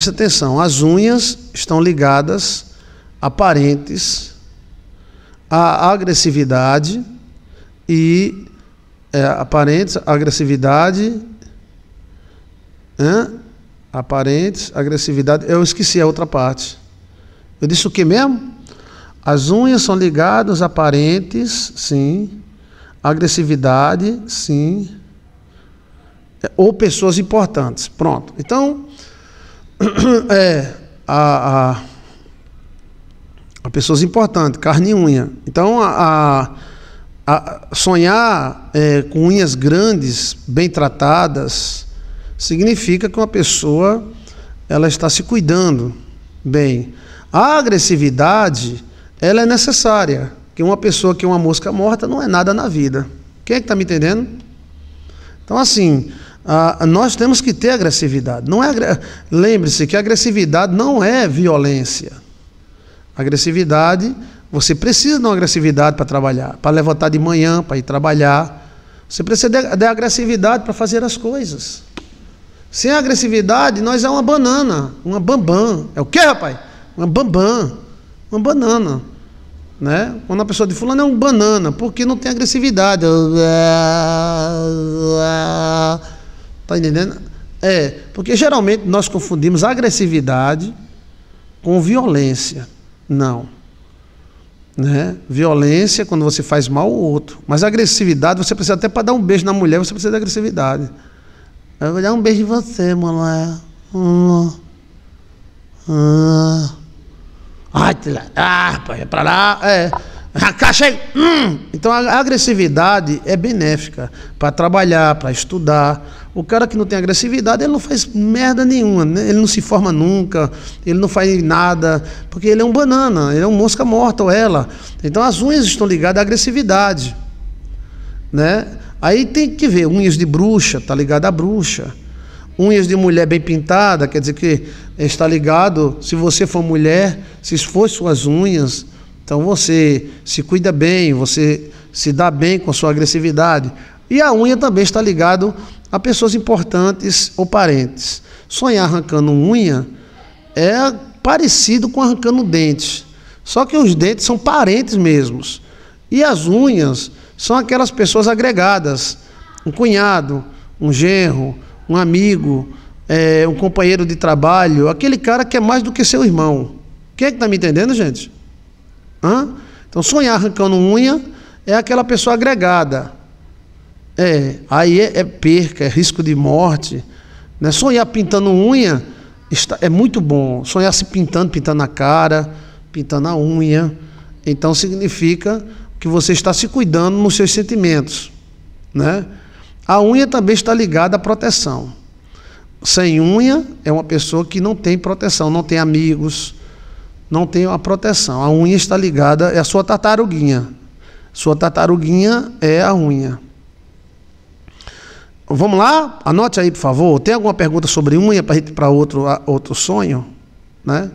Preste atenção, as unhas estão ligadas a parentes, a agressividade e é, a parentes, agressividade, hein? a parentes, agressividade. Eu esqueci a outra parte. Eu disse o que mesmo? As unhas são ligadas a parentes, sim. Agressividade, sim. Ou pessoas importantes. Pronto. Então, é a, a, a pessoas importantes, carne e unha. Então, a, a sonhar é, com unhas grandes, bem tratadas, significa que uma pessoa ela está se cuidando bem. A agressividade ela é necessária. Que uma pessoa que é uma mosca morta não é nada na vida. Quem é que está me entendendo? Então, assim, ah, nós temos que ter agressividade. Não é lembre-se que agressividade não é violência. Agressividade, você precisa de uma agressividade para trabalhar, para levantar de manhã, para ir trabalhar. Você precisa de, de agressividade para fazer as coisas. Sem agressividade, nós é uma banana, uma bambam. É o que, rapaz? Uma bambam, uma banana. Né? Quando a pessoa de fulano é um banana, porque não tem agressividade. É, é, Está entendendo? É, porque geralmente nós confundimos agressividade com violência. Não. Né? Violência é quando você faz mal ao outro. Mas agressividade, você precisa até para dar um beijo na mulher, você precisa de agressividade. Eu vou dar um beijo em você, mulher. Hum. Hum. Ai, ah, pai, é para lá. É. Cachei! Hum! Então a agressividade é benéfica para trabalhar, para estudar. O cara que não tem agressividade, ele não faz merda nenhuma, né? ele não se forma nunca, ele não faz nada, porque ele é um banana, ele é um mosca morta ou ela. Então as unhas estão ligadas à agressividade. Né? Aí tem que ver, unhas de bruxa, tá ligado à bruxa. Unhas de mulher bem pintada, quer dizer que está ligado, se você for mulher, se for suas unhas, então você se cuida bem, você se dá bem com sua agressividade. E a unha também está ligado a pessoas importantes ou parentes. Sonhar arrancando unha é parecido com arrancando dentes. Só que os dentes são parentes mesmos. E as unhas são aquelas pessoas agregadas. Um cunhado, um genro, um amigo, é, um companheiro de trabalho, aquele cara que é mais do que seu irmão. Quem é que está me entendendo, gente? Hã? Então, sonhar arrancando unha é aquela pessoa agregada. É, aí é, é perca, é risco de morte. Né? Sonhar pintando unha está, é muito bom. Sonhar se pintando, pintando a cara, pintando a unha. Então, significa que você está se cuidando nos seus sentimentos. Né? A unha também está ligada à proteção. Sem unha é uma pessoa que não tem proteção, não tem amigos, não tem uma proteção. A unha está ligada, é a sua tartaruguinha. Sua tartaruguinha é a unha. Vamos lá? Anote aí, por favor. Tem alguma pergunta sobre unha para outro, outro sonho? Né?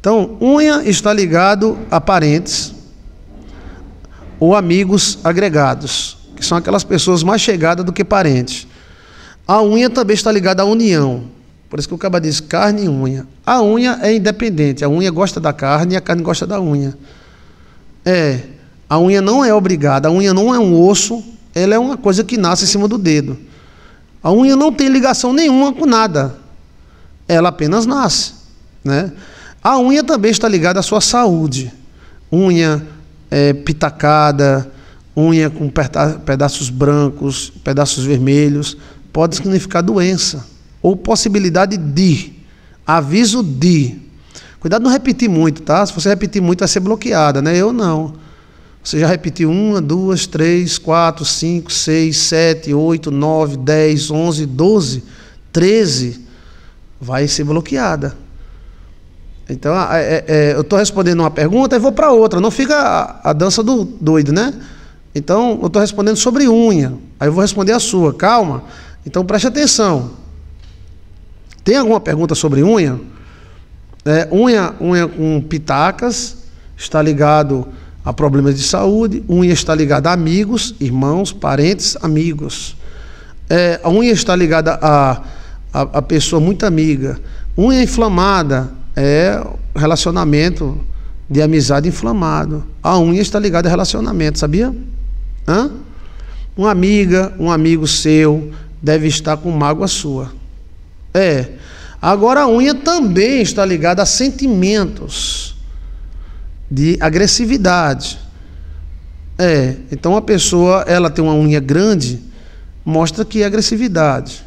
Então, unha está ligado a parentes ou amigos agregados, que são aquelas pessoas mais chegadas do que parentes. A unha também está ligada à união. Por isso que o caba diz carne e unha. A unha é independente. A unha gosta da carne e a carne gosta da unha. É. A unha não é obrigada. A unha não é um osso. Ela é uma coisa que nasce em cima do dedo. A unha não tem ligação nenhuma com nada. Ela apenas nasce. Né? A unha também está ligada à sua saúde. Unha é, pitacada, unha com pedaços brancos, pedaços vermelhos, pode significar doença ou possibilidade de, aviso de. Cuidado não repetir muito, tá? Se você repetir muito, vai ser bloqueada, né? Eu não. Você já repetiu uma, duas, três, quatro, cinco, seis, sete, oito, nove, dez, onze, doze, treze. Vai ser bloqueada. Então, é, é, é, eu estou respondendo uma pergunta e vou para outra. Não fica a, a, dança do doido, né? Então, eu estou respondendo sobre unha. Aí eu vou responder a sua. Calma. Então, preste atenção. Tem alguma pergunta sobre unha? É, unha, unha com pitacas está ligado a problemas de saúde, unha está ligada a amigos, irmãos, parentes, amigos. É, a unha está ligada a, a, a pessoa muito amiga. Unha inflamada é relacionamento de amizade inflamado. A unha está ligada a relacionamento, sabia? Hã? Uma amiga, um amigo seu deve estar com mágoa sua. É. Agora a unha também está ligada a sentimentos de agressividade. É, então a pessoa, ela tem uma unha grande, mostra que é agressividade.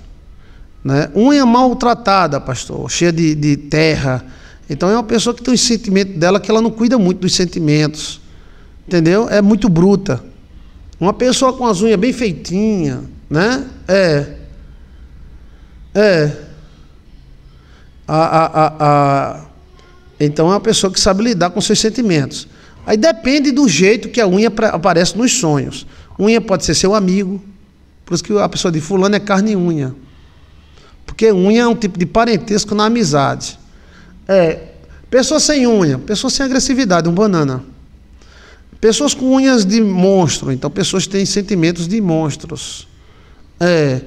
Né? Unha maltratada, pastor, cheia de, de terra. Então é uma pessoa que tem os um sentimentos dela que ela não cuida muito dos sentimentos. Entendeu? É muito bruta. Uma pessoa com as unhas bem feitinha, né? É. É a, a, a, então é uma pessoa que sabe lidar com seus sentimentos. Aí depende do jeito que a unha aparece nos sonhos. Unha pode ser seu amigo, por isso que a pessoa de fulano é carne e unha. Porque unha é um tipo de parentesco na amizade. É, pessoas sem unha, pessoas sem agressividade, um banana. Pessoas com unhas de monstro, então pessoas têm sentimentos de monstros. É,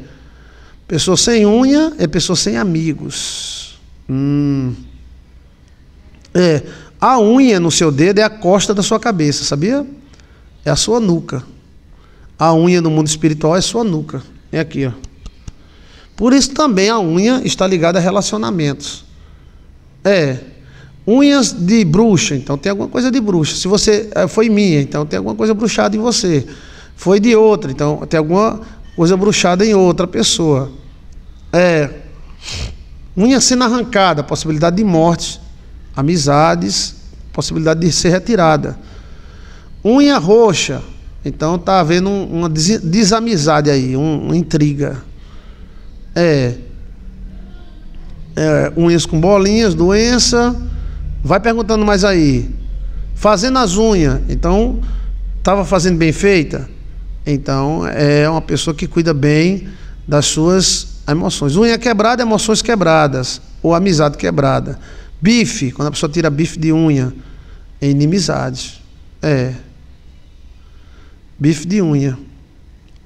pessoa sem unha é pessoa sem amigos. Hum. É, a unha no seu dedo é a costa da sua cabeça, sabia? É a sua nuca. A unha no mundo espiritual é sua nuca. É aqui, ó. Por isso também a unha está ligada a relacionamentos. É. Unhas de bruxa, então tem alguma coisa de bruxa. Se você é, foi minha, então tem alguma coisa bruxada em você. Foi de outra, então tem alguma coisa bruxada em outra pessoa. É unha sendo arrancada, possibilidade de morte, amizades, possibilidade de ser retirada. Unha roxa, então está havendo uma desamizade aí, uma intriga. É, é, unhas com bolinhas, doença. Vai perguntando mais aí. Fazendo as unhas, então estava fazendo bem feita. Então é uma pessoa que cuida bem das suas emoções. Unha quebrada, emoções quebradas. Ou amizade quebrada. Bife, quando a pessoa tira bife de unha, é inimizade. É. Bife de unha.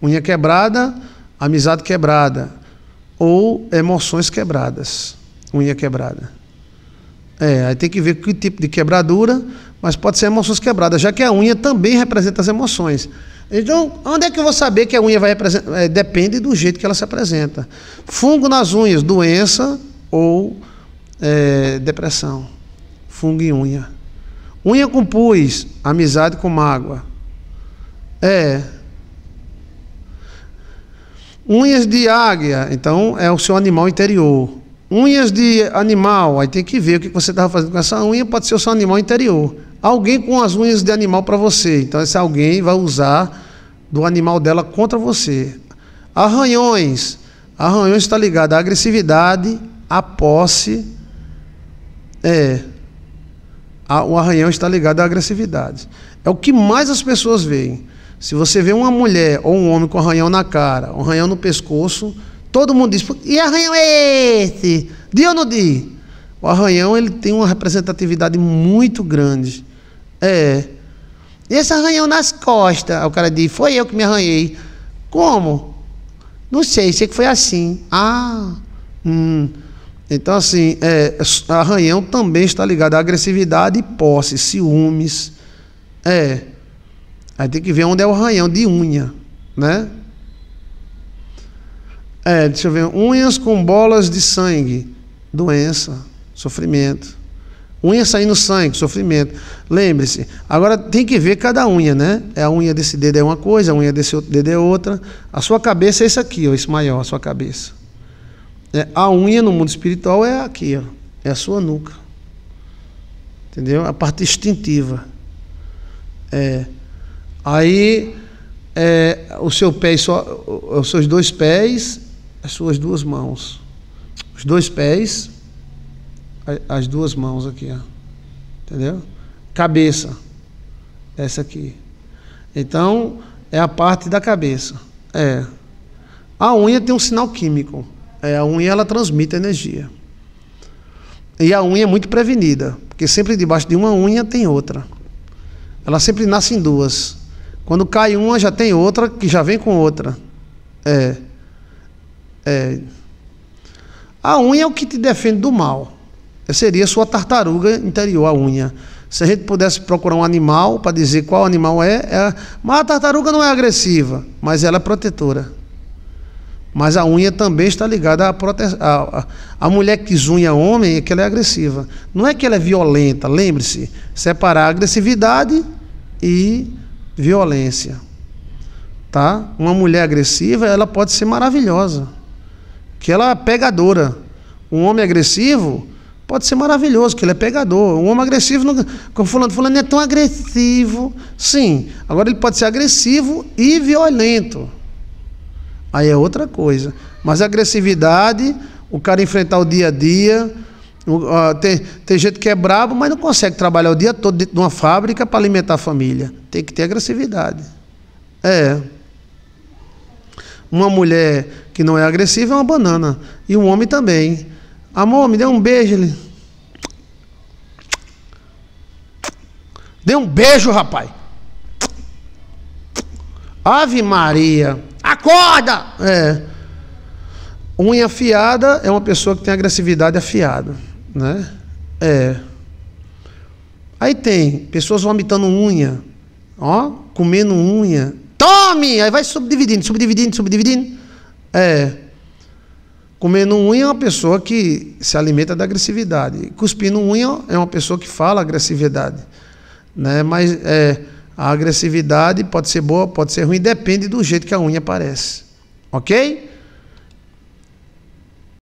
Unha quebrada, amizade quebrada. Ou emoções quebradas. Unha quebrada. É, aí tem que ver que tipo de quebradura, mas pode ser emoções quebradas, já que a unha também representa as emoções. Então, onde é que eu vou saber que a unha vai representar? Eh, depende do jeito que ela se apresenta. Fungo nas unhas, doença ou é, depressão. Fungo em unha. Unha com pus, amizade com mágoa. É. Unhas de águia, então é o seu animal interior. Unhas de animal, aí tem que ver o que você estava fazendo com essa unha, pode ser o seu animal interior alguém com as unhas de animal para você. Então, esse alguém vai usar do animal dela contra você. Arranhões. Arranhões está ligado à agressividade, à posse. É. O arranhão está ligado à agressividade. É o que mais as pessoas veem. Se você vê uma mulher ou um homem com arranhão na cara, um arranhão no pescoço, todo mundo diz: e arranhão é esse? Dia ou não dia? O arranhão ele tem uma representatividade muito grande. É. E esse arranhão nas costas? o cara diz, foi eu que me arranhei. Como? Não sei, sei que foi assim. Ah, hum. Então, assim, é, arranhão também está ligado à agressividade posse, ciúmes. É. Aí tem que ver onde é o arranhão de unha, né? É, deixa eu ver. Unhas com bolas de sangue. Doença, sofrimento. Unha saindo sangue, sofrimento. Lembre-se, agora tem que ver cada unha, né? É a unha desse dedo é uma coisa, a unha desse outro dedo é outra. A sua cabeça é isso aqui, ó, esse maior, a sua cabeça. É, a unha no mundo espiritual é aqui, ó, é a sua nuca. Entendeu? A parte instintiva. É. Aí é, o seu pé, só, os seus dois pés, as suas duas mãos. Os dois pés as duas mãos aqui, ó. entendeu? Cabeça, essa aqui. Então, é a parte da cabeça. É. A unha tem um sinal químico. É, a unha ela transmite energia. E a unha é muito prevenida, porque sempre debaixo de uma unha tem outra. Ela sempre nasce em duas. Quando cai uma, já tem outra que já vem com outra. É. É. A unha é o que te defende do mal seria sua tartaruga interior, a unha. Se a gente pudesse procurar um animal para dizer qual animal é, é, mas a tartaruga não é agressiva, mas ela é protetora. Mas a unha também está ligada à proteção. A, a mulher que zunha homem é que ela é agressiva. Não é que ela é violenta, lembre-se, separar agressividade e violência. Tá? Uma mulher agressiva, ela pode ser maravilhosa, que ela é pegadora. Um homem agressivo, pode ser maravilhoso, que ele é pegador. Um homem agressivo, não, como fulano, fulano é tão agressivo. Sim, agora ele pode ser agressivo e violento. Aí é outra coisa. Mas agressividade, o cara enfrentar o dia a dia. Tem, tem gente que é brabo, mas não consegue trabalhar o dia todo dentro de uma fábrica para alimentar a família. Tem que ter agressividade. É. Uma mulher que não é agressiva é uma banana. E um homem também. Amor, me dê um beijo. Ele... Dê um beijo, rapaz. Ave Maria. Acorda! É. Unha afiada é uma pessoa que tem agressividade afiada. Né? É. Aí tem pessoas vomitando unha, ó, comendo unha. Tome! Aí vai subdividindo, subdividindo, subdividindo. É. Comendo unha é uma pessoa que se alimenta da agressividade. Cuspindo unha é uma pessoa que fala agressividade. Né? Mas é, a agressividade pode ser boa, pode ser ruim, depende do jeito que a unha aparece. Ok?